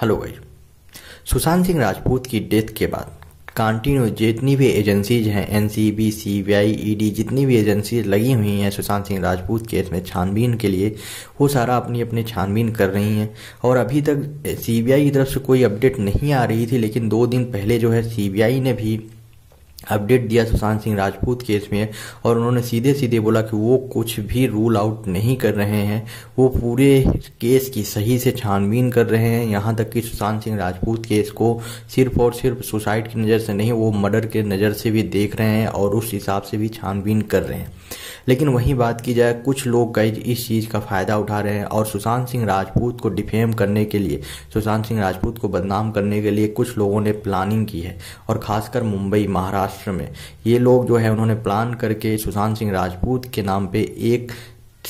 hello भाई सुशांत सिंह राजपूत की death के बाद कॉन्टिन्यू जितनी भी एजेंसीज हैं N C B C B I E D जितनी भी एजेंसीज लगी हुई हैं सुशांत सिंह राजपूत केस में छानबीन के लिए वो सारा अपनी अपनी छानबीन कर रही हैं और अभी तक सी बी आई की तरफ से कोई अपडेट नहीं आ रही थी लेकिन दो दिन पहले जो है सी बी आई ने भी अपडेट दिया सुशांत सिंह राजपूत केस में और उन्होंने सीधे सीधे बोला कि वो कुछ भी रूल आउट नहीं कर रहे हैं वो पूरे केस की सही से छानबीन कर रहे हैं यहाँ तक कि सुशांत सिंह राजपूत केस को सिर्फ और सिर्फ सुसाइड की नज़र से नहीं वो मर्डर के नज़र से भी देख रहे हैं और उस हिसाब से भी छानबीन कर रहे हैं लेकिन वहीं बात की जाए कुछ लोग गाइज इस चीज़ का फ़ायदा उठा रहे हैं और सुशांत सिंह राजपूत को डिफेम करने के लिए सुशांत सिंह राजपूत को बदनाम करने के लिए कुछ लोगों ने प्लानिंग की है और खासकर मुंबई महाराष्ट्र में ये लोग जो है उन्होंने प्लान करके सुशांत सिंह राजपूत के नाम पर एक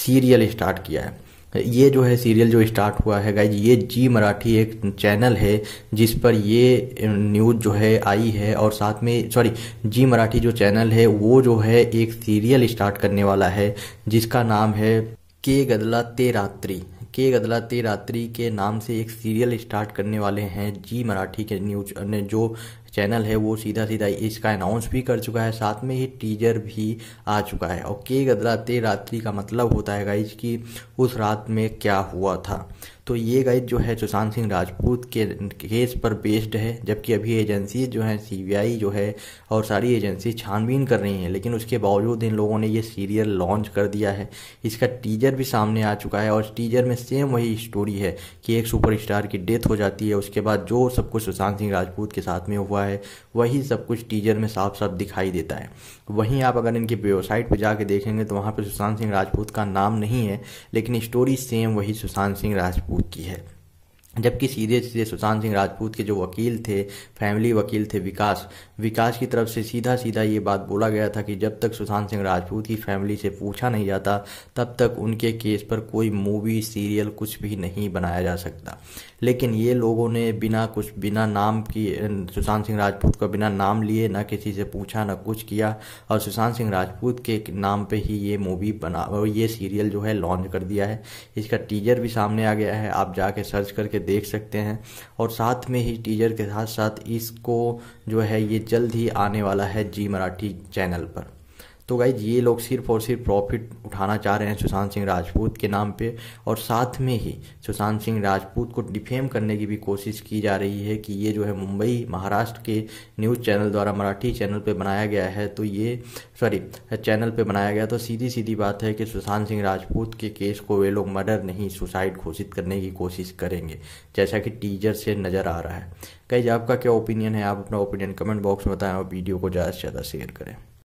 सीरियल स्टार्ट किया है ये जो है सीरियल जो स्टार्ट हुआ है गाइज ये जी मराठी एक चैनल है जिस पर ये न्यूज़ जो है आई है और साथ में सॉरी जी मराठी जो चैनल है वो जो है एक सीरियल स्टार्ट करने वाला है जिसका नाम है के गदला ते रात्रि के ते रात्रि के नाम से एक सीरियल स्टार्ट करने वाले हैं जी मराठी के न्यूज ने जो चैनल है वो सीधा सीधा इसका अनाउंस भी कर चुका है साथ में ही टीजर भी आ चुका है और के गदराते रात्रि का मतलब होता है गाइज कि उस रात में क्या हुआ था तो ये गाइज जो है सुशांत सिंह राजपूत के केस पर बेस्ड है जबकि अभी एजेंसी जो है सीबीआई जो है और सारी एजेंसी छानबीन कर रही हैं लेकिन उसके बावजूद इन लोगों ने ये सीरियल लॉन्च कर दिया है इसका टीजर भी सामने आ चुका है और टीजर में सेम वही स्टोरी है कि एक सुपरस्टार की डेथ हो जाती है उसके बाद जो सब कुछ सुशांत सिंह राजपूत के साथ में हुआ हुआ है वही सब कुछ टीजर में साफ साफ दिखाई देता है वहीं आप अगर इनकी वेबसाइट पर जाके देखेंगे तो वहाँ पर सुशांत सिंह राजपूत का नाम नहीं है लेकिन स्टोरी सेम वही सुशांत सिंह राजपूत की है जबकि सीधे सीधे सुशांत सिंह राजपूत के जो वकील थे फैमिली वकील थे विकास विकास की तरफ से सीधा सीधा ये बात बोला गया था कि जब तक सुशांत सिंह राजपूत की फैमिली से पूछा नहीं जाता तब तक उनके केस पर कोई मूवी सीरियल कुछ भी नहीं बनाया जा सकता लेकिन ये लोगों ने बिना कुछ बिना नाम की सुशांत सिंह राजपूत का बिना नाम लिए ना किसी से पूछा ना कुछ किया और सुशांत सिंह राजपूत के नाम पे ही ये मूवी बना ये सीरियल जो है लॉन्च कर दिया है इसका टीजर भी सामने आ गया है आप जाके सर्च करके देख सकते हैं और साथ में ही टीजर के साथ साथ इसको जो है ये जल्द ही आने वाला है जी मराठी चैनल पर तो गाइज ये लोग सिर्फ और सिर्फ प्रॉफिट उठाना चाह रहे हैं सुशांत सिंह राजपूत के नाम पे और साथ में ही सुशांत सिंह राजपूत को डिफेम करने की भी कोशिश की जा रही है कि ये जो है मुंबई महाराष्ट्र के न्यूज़ चैनल द्वारा मराठी चैनल पे बनाया गया है तो ये सॉरी चैनल पे बनाया गया तो सीधी सीधी बात है कि सुशांत सिंह राजपूत के केस को वे लोग मर्डर नहीं सुसाइड घोषित करने की कोशिश करेंगे जैसा कि टीजर से नज़र आ रहा है कहीं आपका क्या ओपिनियन है आप अपना ओपिनियन कमेंट बॉक्स में बताएं और वीडियो को ज़्यादा से ज़्यादा शेयर करें